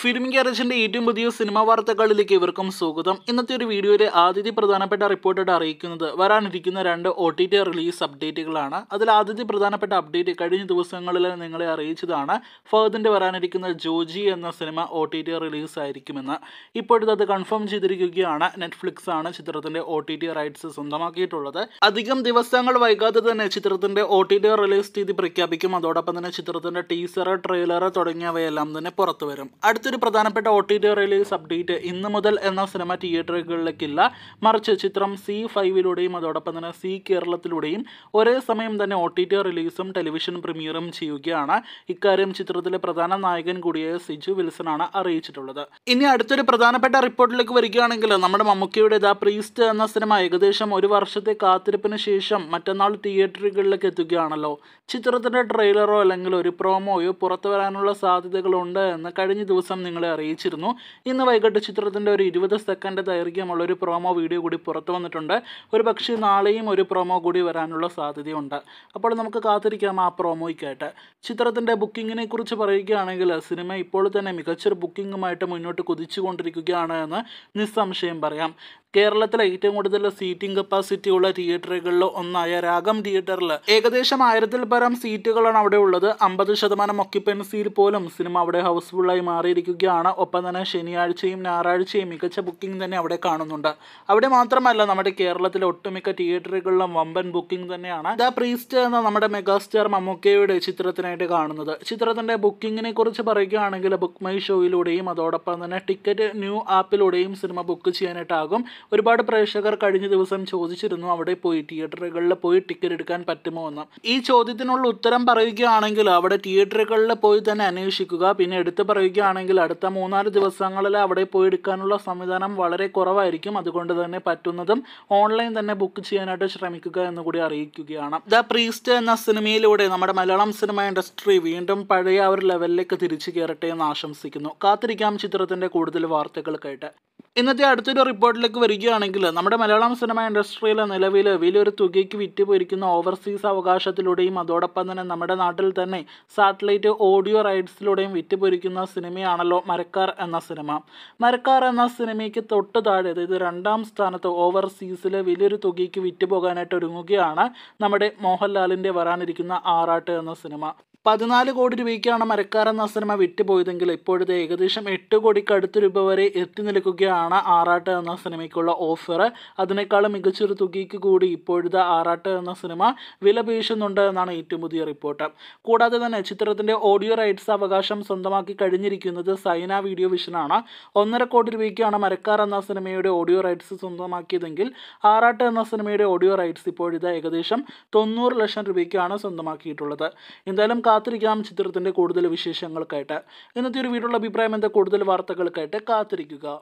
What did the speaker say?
film ഗ്യാരേജിന്റെ ഏറ്റവും പുതിയ cinema വാർത്തകളിലേക്ക് ഇവർക്കും സ്വാഗതം ഇന്നത്തെ ഒരു വീഡിയോയിലെ ആദ്യത്തെ പ്രധാനപ്പെട്ട റിപ്പോർട്ടായിട്ട് അറിയിക്കുന്നത് വരാനിരിക്കുന്ന രണ്ട് ഒ ടി ടി റിലീസ് അപ്ഡേറ്റുകളാണ് അതിൽ ആദ്യത്തെ പ്രധാനപ്പെട്ട അപ്ഡേറ്റ് കഴിഞ്ഞ ദിവസങ്ങളിൽ നിങ്ങളെ അറിയിച്ചതാണ് ഫഹദിന്റെ വരാനിരിക്കുന്ന ജോജി എന്ന സിനിമ ഒ ടി ടി റിലീസ് ആയിരിക്കുമെന്ന് ഇപ്പോഴത്തെ അത് കൺഫേം ചെയ്തിരിക്കുകയാണ് നെറ്റ്ഫ്ലിക്സ് ആണ് ചിത്രത്തിന്റെ ഒ ടി ടി റൈറ്റ്സ് സ്വന്തമാക്കിയിട്ടുള്ളത് അധികം ദിവസങ്ങൾ വൈകാതെ തന്നെ ചിത്രത്തിന്റെ ഒ ടി ടി റിലീസ് തീയതി പ്രഖ്യാപിക്കും അതോടൊപ്പം തന്നെ ചിത്രത്തിന്റെ ടീസർ ട്രെയിലർ തുടങ്ങിയവയെല്ലാം തന്നെ പുറത്തു വരും അടുത്ത മറ്റൊരു പ്രധാനപ്പെട്ട O T T release update ഇന്ന് മുതൽ എന്ന സിനിമ തിയേറ്ററുകളിലേക്കില്ല മറിച്ച് ചിത്രം സി ഫൈവിലൂടെയും അതോടൊപ്പം തന്നെ സി കേരളത്തിലൂടെയും ഒരേ സമയം തന്നെ ഒ ടി ടി റിലീസും ടെലിവിഷൻ പ്രീമിയറും ചെയ്യുകയാണ് ഇക്കാര്യം ചിത്രത്തിലെ പ്രധാന നായകൻ കൂടിയായ സിജു ആണ് അറിയിച്ചിട്ടുള്ളത് ഇനി അടുത്തൊരു പ്രധാനപ്പെട്ട റിപ്പോർട്ടിലേക്ക് വരികയാണെങ്കിൽ നമ്മുടെ മമ്മൂക്കിയുടെ ദ പ്രീസ്റ്റ് എന്ന സിനിമ ഏകദേശം ഒരു വർഷത്തെ കാത്തിരിപ്പിന് ശേഷം മറ്റന്നാൾ തിയേറ്ററുകളിലേക്ക് എത്തുകയാണല്ലോ ചിത്രത്തിൻ്റെ ട്രെയിലറോ അല്ലെങ്കിൽ ഒരു പ്രോമോയോ പുറത്തു വരാനുള്ള സാധ്യതകളുണ്ട് എന്ന് കഴിഞ്ഞ ദിവസം ഇതിനകം നിങ്ങളെ അറിയിച്ചിരുന്നു ഇന്ന് വൈകിട്ട് ചിത്രത്തിൻ്റെ ഒരു ഇരുപത് സെക്കൻഡ് ദൈർഘ്യമുള്ള ഒരു പ്രൊമോ വീഡിയോ കൂടി പുറത്തു വന്നിട്ടുണ്ട് ഒരു പക്ഷേ നാളെയും ഒരു പ്രൊമോ കൂടി വരാനുള്ള സാധ്യതയുണ്ട് അപ്പോൾ നമുക്ക് കാത്തിരിക്കാം ആ പ്രൊമോയ്ക്കായിട്ട് ചിത്രത്തിൻ്റെ ബുക്കിങ്ങിനെ കുറിച്ച് പറയുകയാണെങ്കിൽ സിനിമ ഇപ്പോൾ തന്നെ മികച്ചൊരു ബുക്കിങ്ങുമായിട്ട് മുന്നോട്ട് കുതിച്ചുകൊണ്ടിരിക്കുകയാണ് എന്ന് നിസ്സംശയം പറയാം കേരളത്തിലെ ഏറ്റവും കൂടുതൽ സീറ്റിംഗ് കപ്പാസിറ്റി ഉള്ള തിയേറ്ററുകളിൽ ഒന്നായ രാഗം തിയേറ്ററിൽ ഏകദേശം ആയിരത്തിൽ പരം സീറ്റുകളാണ് അവിടെ ഉള്ളത് അമ്പത് ശതമാനം ഒക്യുപ്പൻസിയിൽ പോലും സിനിമ അവിടെ ഹൗസ്ഫുള്ളായി മാറിയിരിക്കുകയാണ് ഒപ്പം തന്നെ ശനിയാഴ്ചയും ഞായറാഴ്ചയും മികച്ച ബുക്കിംഗ് തന്നെ അവിടെ കാണുന്നുണ്ട് അവിടെ മാത്രമല്ല നമ്മുടെ കേരളത്തിലെ ഒട്ടുമിക്ക തിയേറ്ററുകളിലും വമ്പൻ ബുക്കിംഗ് തന്നെയാണ് ദ പ്രീസ്റ്റ് എന്ന നമ്മുടെ മെഗാസ്റ്റാർ മമ്മൂക്കയുടെ ചിത്രത്തിനായിട്ട് കാണുന്നത് ചിത്രത്തിന്റെ ബുക്കിങ്ങിനെ കുറിച്ച് പറയുകയാണെങ്കിൽ ബുക്ക് മൈ ഷോയിലൂടെയും അതോടൊപ്പം തന്നെ ടിക്കറ്റ് ന്യൂ ആപ്പിലൂടെയും സിനിമ ബുക്ക് ചെയ്യാനായിട്ടാകും ഒരുപാട് പ്രേക്ഷകർ കഴിഞ്ഞ ദിവസം ചോദിച്ചിരുന്നു അവിടെ പോയി തിയേറ്ററുകളിൽ പോയി ടിക്കറ്റ് എടുക്കാൻ പറ്റുമോ എന്ന് ഈ ചോദ്യത്തിനുള്ള ഉത്തരം പറയുകയാണെങ്കിൽ അവിടെ തിയേറ്ററുകളിൽ പോയി തന്നെ അന്വേഷിക്കുക പിന്നെ എടുത്തു പറയുകയാണെങ്കിൽ അടുത്ത മൂന്നാല് ദിവസങ്ങളിൽ അവിടെ പോയി എടുക്കാനുള്ള സംവിധാനം വളരെ കുറവായിരിക്കും അതുകൊണ്ട് തന്നെ പറ്റുന്നതും ഓൺലൈൻ തന്നെ ബുക്ക് ചെയ്യാനായിട്ട് ശ്രമിക്കുക എന്ന് കൂടി അറിയിക്കുകയാണ് ദ പ്രീസ്റ്റ് എന്ന സിനിമയിലൂടെ നമ്മുടെ മലയാളം സിനിമ ഇൻഡസ്ട്രി വീണ്ടും പഴയ ആ ഒരു ലെവലിലേക്ക് തിരിച്ചു കയറട്ടെ എന്ന് ആശംസിക്കുന്നു കാത്തിരിക്കാം ചിത്രത്തിന്റെ കൂടുതൽ വാർത്തകൾക്കായിട്ട് ഇന്നത്തെ അടുത്തൊരു റിപ്പോർട്ടിലേക്ക് വരികയാണെങ്കിൽ നമ്മുടെ മലയാളം സിനിമ ഇൻഡസ്ട്രിയിലെ നിലവിൽ വലിയൊരു തുകയ്ക്ക് വിറ്റുപോയിരിക്കുന്ന ഓവർസീസ് അവകാശത്തിലൂടെയും അതോടൊപ്പം തന്നെ നമ്മുടെ നാട്ടിൽ തന്നെ സാറ്റലൈറ്റ് ഓഡിയോ വിറ്റ് വിറ്റുപോയിരിക്കുന്ന സിനിമയാണല്ലോ മരക്കാർ എന്ന സിനിമ മരക്കാർ എന്ന സിനിമയ്ക്ക് തൊട്ട് താഴെ അതായത് രണ്ടാം സ്ഥാനത്ത് ഓവർസീസിൽ വലിയൊരു തുകയ്ക്ക് വിറ്റുപോകാനായിട്ട് ഒരുങ്ങുകയാണ് നമ്മുടെ മോഹൻലാലിൻ്റെ വരാനിരിക്കുന്ന ആറാട്ട് എന്ന സിനിമ പതിനാല് കോടി രൂപയ്ക്കാണ് മരക്കാരൻ എന്ന സിനിമ വിറ്റുപോയതെങ്കിൽ ഇപ്പോഴത്തെ ഏകദേശം എട്ട് അടുത്ത രൂപ വരെ എത്തി നിൽക്കുകയാണ് ആറാട്ട് എന്ന സിനിമയ്ക്കുള്ള ഓഫർ അതിനേക്കാളും മികച്ചൊരു തുകയ്ക്ക് കൂടി ഇപ്പോഴത്തെ ആറാട്ട് എന്ന സിനിമ വില വീശുന്നുണ്ട് എന്നാണ് ഏറ്റവും പുതിയ റിപ്പോർട്ട് കൂടാതെ തന്നെ ചിത്രത്തിൻ്റെ ഓഡിയോ റൈറ്റ്സ് അവകാശം സ്വന്തമാക്കി കഴിഞ്ഞിരിക്കുന്നത് സൈന വീഡിയോ വിഷനാണ് ഒന്നര കോടി രൂപയ്ക്കാണ് മരക്കാർ എന്ന സിനിമയുടെ ഓഡിയോ റൈറ്റ്സ് സ്വന്തമാക്കിയതെങ്കിൽ ആറാട്ട് എന്ന സിനിമയുടെ ഓഡിയോ റൈറ്റ്സ് ഇപ്പോഴത്തെ ഏകദേശം തൊണ്ണൂറ് ലക്ഷം രൂപയ്ക്കാണ് സ്വന്തമാക്കിയിട്ടുള്ളത് എന്തായാലും കാത്തിരിക്കാം ചിത്രത്തിൻ്റെ കൂടുതൽ വിശേഷങ്ങൾക്കായിട്ട് ഇന്നത്തെ ഒരു വീടുള്ള അഭിപ്രായം എന്താ കൂടുതൽ വാർത്തകൾക്കായിട്ട് കാത്തിരിക്കുക